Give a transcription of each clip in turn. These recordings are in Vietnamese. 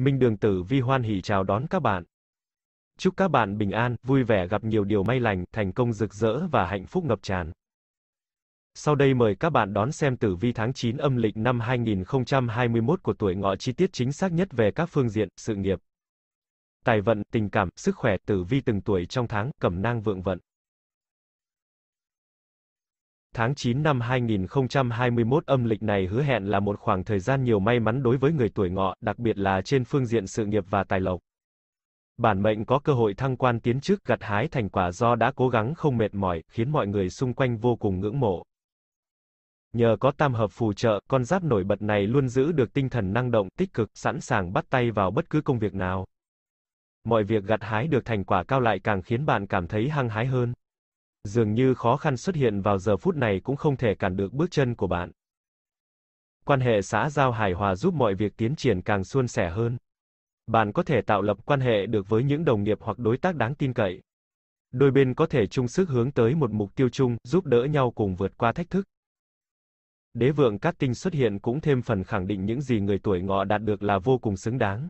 Minh Đường Tử Vi hoan hỉ chào đón các bạn. Chúc các bạn bình an, vui vẻ gặp nhiều điều may lành, thành công rực rỡ và hạnh phúc ngập tràn. Sau đây mời các bạn đón xem tử vi tháng 9 âm lịch năm 2021 của tuổi ngọ chi tiết chính xác nhất về các phương diện, sự nghiệp, tài vận, tình cảm, sức khỏe, tử vi từng tuổi trong tháng, cẩm nang vượng vận. Tháng 9 năm 2021 âm lịch này hứa hẹn là một khoảng thời gian nhiều may mắn đối với người tuổi ngọ, đặc biệt là trên phương diện sự nghiệp và tài lộc. Bản mệnh có cơ hội thăng quan tiến chức gặt hái thành quả do đã cố gắng không mệt mỏi, khiến mọi người xung quanh vô cùng ngưỡng mộ. Nhờ có tam hợp phù trợ, con giáp nổi bật này luôn giữ được tinh thần năng động, tích cực, sẵn sàng bắt tay vào bất cứ công việc nào. Mọi việc gặt hái được thành quả cao lại càng khiến bạn cảm thấy hăng hái hơn. Dường như khó khăn xuất hiện vào giờ phút này cũng không thể cản được bước chân của bạn. Quan hệ xã giao hài hòa giúp mọi việc tiến triển càng suôn sẻ hơn. Bạn có thể tạo lập quan hệ được với những đồng nghiệp hoặc đối tác đáng tin cậy. Đôi bên có thể chung sức hướng tới một mục tiêu chung, giúp đỡ nhau cùng vượt qua thách thức. Đế vượng cát tinh xuất hiện cũng thêm phần khẳng định những gì người tuổi ngọ đạt được là vô cùng xứng đáng.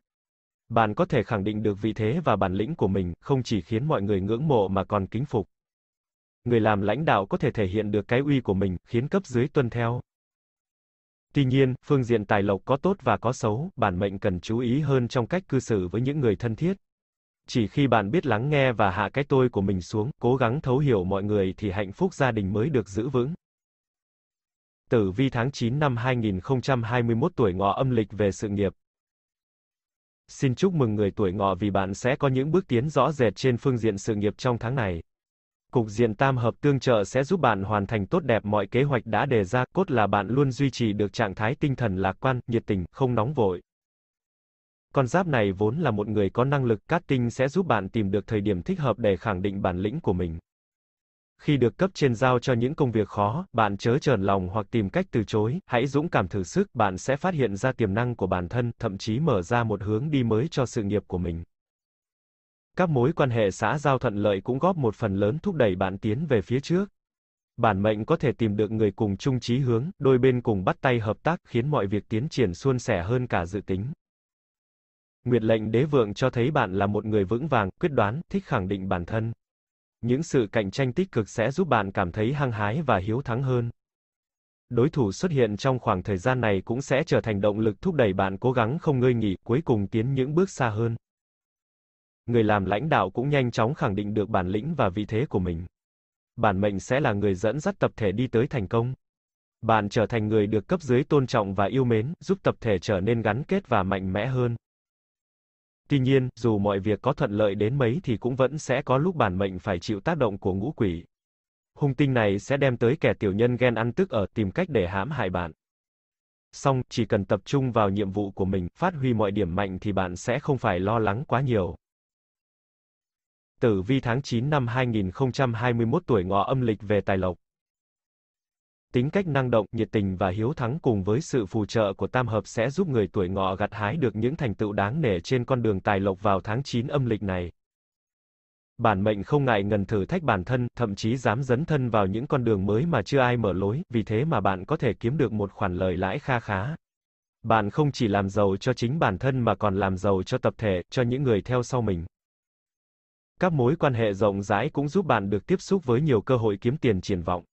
Bạn có thể khẳng định được vị thế và bản lĩnh của mình, không chỉ khiến mọi người ngưỡng mộ mà còn kính phục người làm lãnh đạo có thể thể hiện được cái uy của mình, khiến cấp dưới tuân theo. Tuy nhiên, phương diện tài lộc có tốt và có xấu, bản mệnh cần chú ý hơn trong cách cư xử với những người thân thiết. Chỉ khi bạn biết lắng nghe và hạ cái tôi của mình xuống, cố gắng thấu hiểu mọi người thì hạnh phúc gia đình mới được giữ vững. Tử vi tháng 9 năm 2021 tuổi ngọ âm lịch về sự nghiệp. Xin chúc mừng người tuổi ngọ vì bạn sẽ có những bước tiến rõ rệt trên phương diện sự nghiệp trong tháng này. Cục diện tam hợp tương trợ sẽ giúp bạn hoàn thành tốt đẹp mọi kế hoạch đã đề ra, cốt là bạn luôn duy trì được trạng thái tinh thần lạc quan, nhiệt tình, không nóng vội. Con giáp này vốn là một người có năng lực, cát tinh sẽ giúp bạn tìm được thời điểm thích hợp để khẳng định bản lĩnh của mình. Khi được cấp trên giao cho những công việc khó, bạn chớ chờn lòng hoặc tìm cách từ chối, hãy dũng cảm thử sức, bạn sẽ phát hiện ra tiềm năng của bản thân, thậm chí mở ra một hướng đi mới cho sự nghiệp của mình. Các mối quan hệ xã giao thuận lợi cũng góp một phần lớn thúc đẩy bạn tiến về phía trước. Bản mệnh có thể tìm được người cùng chung chí hướng, đôi bên cùng bắt tay hợp tác khiến mọi việc tiến triển suôn sẻ hơn cả dự tính. Nguyệt lệnh đế vượng cho thấy bạn là một người vững vàng, quyết đoán, thích khẳng định bản thân. Những sự cạnh tranh tích cực sẽ giúp bạn cảm thấy hăng hái và hiếu thắng hơn. Đối thủ xuất hiện trong khoảng thời gian này cũng sẽ trở thành động lực thúc đẩy bạn cố gắng không ngơi nghỉ, cuối cùng tiến những bước xa hơn người làm lãnh đạo cũng nhanh chóng khẳng định được bản lĩnh và vị thế của mình. Bản mệnh sẽ là người dẫn dắt tập thể đi tới thành công. Bạn trở thành người được cấp dưới tôn trọng và yêu mến, giúp tập thể trở nên gắn kết và mạnh mẽ hơn. Tuy nhiên, dù mọi việc có thuận lợi đến mấy thì cũng vẫn sẽ có lúc bản mệnh phải chịu tác động của ngũ quỷ. Hung tinh này sẽ đem tới kẻ tiểu nhân ghen ăn tức ở tìm cách để hãm hại bạn. Song, chỉ cần tập trung vào nhiệm vụ của mình, phát huy mọi điểm mạnh thì bạn sẽ không phải lo lắng quá nhiều tử vi tháng 9 năm 2021 tuổi ngọ âm lịch về tài lộc. Tính cách năng động, nhiệt tình và hiếu thắng cùng với sự phù trợ của tam hợp sẽ giúp người tuổi ngọ gặt hái được những thành tựu đáng nể trên con đường tài lộc vào tháng 9 âm lịch này. Bản mệnh không ngại ngần thử thách bản thân, thậm chí dám dấn thân vào những con đường mới mà chưa ai mở lối, vì thế mà bạn có thể kiếm được một khoản lời lãi kha khá. Bạn không chỉ làm giàu cho chính bản thân mà còn làm giàu cho tập thể, cho những người theo sau mình. Các mối quan hệ rộng rãi cũng giúp bạn được tiếp xúc với nhiều cơ hội kiếm tiền triển vọng.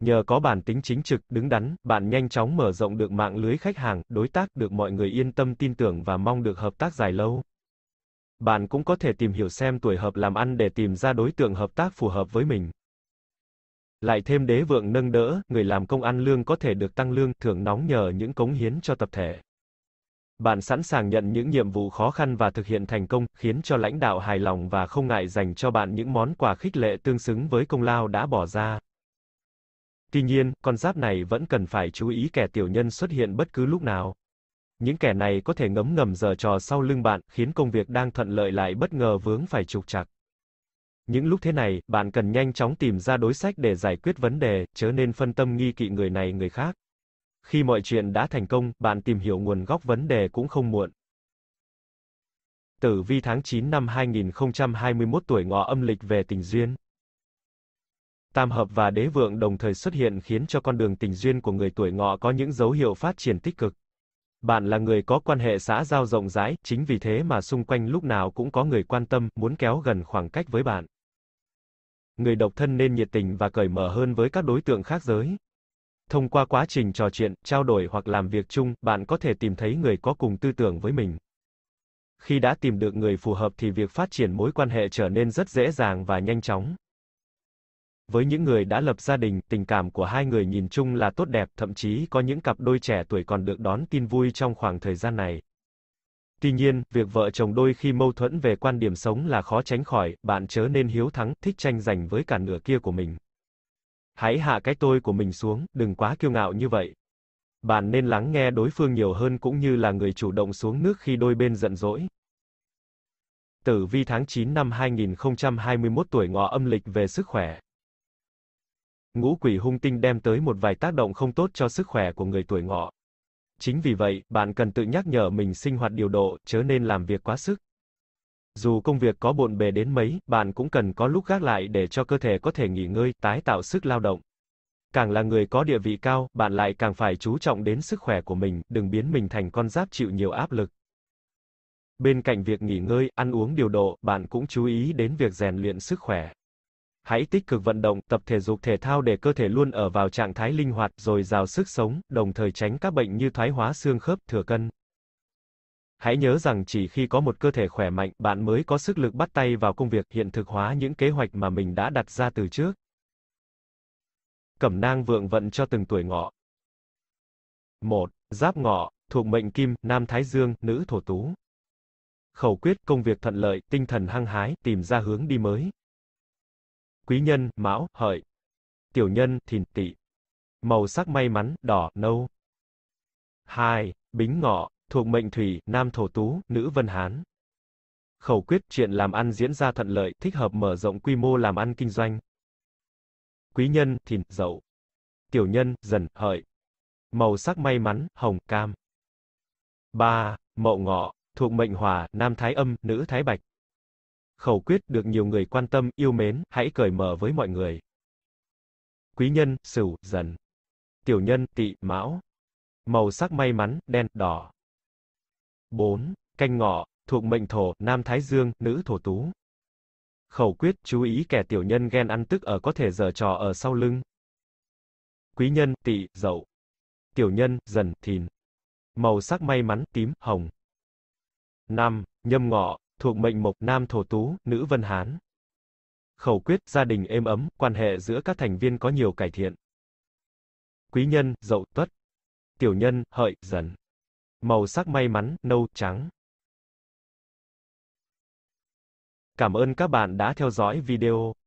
Nhờ có bản tính chính trực, đứng đắn, bạn nhanh chóng mở rộng được mạng lưới khách hàng, đối tác được mọi người yên tâm tin tưởng và mong được hợp tác dài lâu. Bạn cũng có thể tìm hiểu xem tuổi hợp làm ăn để tìm ra đối tượng hợp tác phù hợp với mình. Lại thêm đế vượng nâng đỡ, người làm công ăn lương có thể được tăng lương, thưởng nóng nhờ những cống hiến cho tập thể. Bạn sẵn sàng nhận những nhiệm vụ khó khăn và thực hiện thành công, khiến cho lãnh đạo hài lòng và không ngại dành cho bạn những món quà khích lệ tương xứng với công lao đã bỏ ra. Tuy nhiên, con giáp này vẫn cần phải chú ý kẻ tiểu nhân xuất hiện bất cứ lúc nào. Những kẻ này có thể ngấm ngầm giở trò sau lưng bạn, khiến công việc đang thuận lợi lại bất ngờ vướng phải trục trặc. Những lúc thế này, bạn cần nhanh chóng tìm ra đối sách để giải quyết vấn đề, chớ nên phân tâm nghi kỵ người này người khác. Khi mọi chuyện đã thành công, bạn tìm hiểu nguồn gốc vấn đề cũng không muộn. Tử vi tháng 9 năm 2021 tuổi ngọ âm lịch về tình duyên. Tam hợp và đế vượng đồng thời xuất hiện khiến cho con đường tình duyên của người tuổi ngọ có những dấu hiệu phát triển tích cực. Bạn là người có quan hệ xã giao rộng rãi, chính vì thế mà xung quanh lúc nào cũng có người quan tâm, muốn kéo gần khoảng cách với bạn. Người độc thân nên nhiệt tình và cởi mở hơn với các đối tượng khác giới. Thông qua quá trình trò chuyện, trao đổi hoặc làm việc chung, bạn có thể tìm thấy người có cùng tư tưởng với mình. Khi đã tìm được người phù hợp thì việc phát triển mối quan hệ trở nên rất dễ dàng và nhanh chóng. Với những người đã lập gia đình, tình cảm của hai người nhìn chung là tốt đẹp, thậm chí có những cặp đôi trẻ tuổi còn được đón tin vui trong khoảng thời gian này. Tuy nhiên, việc vợ chồng đôi khi mâu thuẫn về quan điểm sống là khó tránh khỏi, bạn chớ nên hiếu thắng, thích tranh giành với cả nửa kia của mình. Hãy hạ cái tôi của mình xuống, đừng quá kiêu ngạo như vậy. Bạn nên lắng nghe đối phương nhiều hơn cũng như là người chủ động xuống nước khi đôi bên giận dỗi. Tử vi tháng 9 năm 2021 tuổi ngọ âm lịch về sức khỏe. Ngũ quỷ hung tinh đem tới một vài tác động không tốt cho sức khỏe của người tuổi ngọ. Chính vì vậy, bạn cần tự nhắc nhở mình sinh hoạt điều độ, chớ nên làm việc quá sức. Dù công việc có bộn bề đến mấy, bạn cũng cần có lúc gác lại để cho cơ thể có thể nghỉ ngơi, tái tạo sức lao động. Càng là người có địa vị cao, bạn lại càng phải chú trọng đến sức khỏe của mình, đừng biến mình thành con giáp chịu nhiều áp lực. Bên cạnh việc nghỉ ngơi, ăn uống điều độ, bạn cũng chú ý đến việc rèn luyện sức khỏe. Hãy tích cực vận động, tập thể dục thể thao để cơ thể luôn ở vào trạng thái linh hoạt, rồi giàu sức sống, đồng thời tránh các bệnh như thoái hóa xương khớp, thừa cân. Hãy nhớ rằng chỉ khi có một cơ thể khỏe mạnh, bạn mới có sức lực bắt tay vào công việc, hiện thực hóa những kế hoạch mà mình đã đặt ra từ trước. Cẩm nang vượng vận cho từng tuổi ngọ. 1. Giáp ngọ, thuộc mệnh kim, nam thái dương, nữ thổ tú. Khẩu quyết, công việc thuận lợi, tinh thần hăng hái, tìm ra hướng đi mới. Quý nhân, mão, hợi. Tiểu nhân, thìn, tỵ. Màu sắc may mắn, đỏ, nâu. 2. Bính ngọ, thuộc mệnh thủy, nam thổ tú, nữ vân hán. Khẩu quyết chuyện làm ăn diễn ra thuận lợi, thích hợp mở rộng quy mô làm ăn kinh doanh. Quý nhân, thìn, dậu. Tiểu nhân, dần, hợi. Màu sắc may mắn, hồng, cam. 3. Mậu ngọ, thuộc mệnh hỏa, nam thái âm, nữ thái bạch. Khẩu quyết được nhiều người quan tâm, yêu mến, hãy cởi mở với mọi người. Quý nhân, sửu, dần. Tiểu nhân, tỵ, mão. Màu sắc may mắn, đen, đỏ. 4. Canh ngọ, thuộc mệnh thổ, nam thái dương, nữ thổ tú. Khẩu quyết, chú ý kẻ tiểu nhân ghen ăn tức ở có thể giở trò ở sau lưng. Quý nhân, tỵ, dậu. Tiểu nhân, dần, thìn. Màu sắc may mắn, tím, hồng. 5. Nhâm ngọ, thuộc mệnh mộc, nam thổ tú, nữ vân hán. Khẩu quyết, gia đình êm ấm, quan hệ giữa các thành viên có nhiều cải thiện. Quý nhân, dậu, tuất. Tiểu nhân, hợi, dần. Màu sắc may mắn, nâu, trắng. Cảm ơn các bạn đã theo dõi video.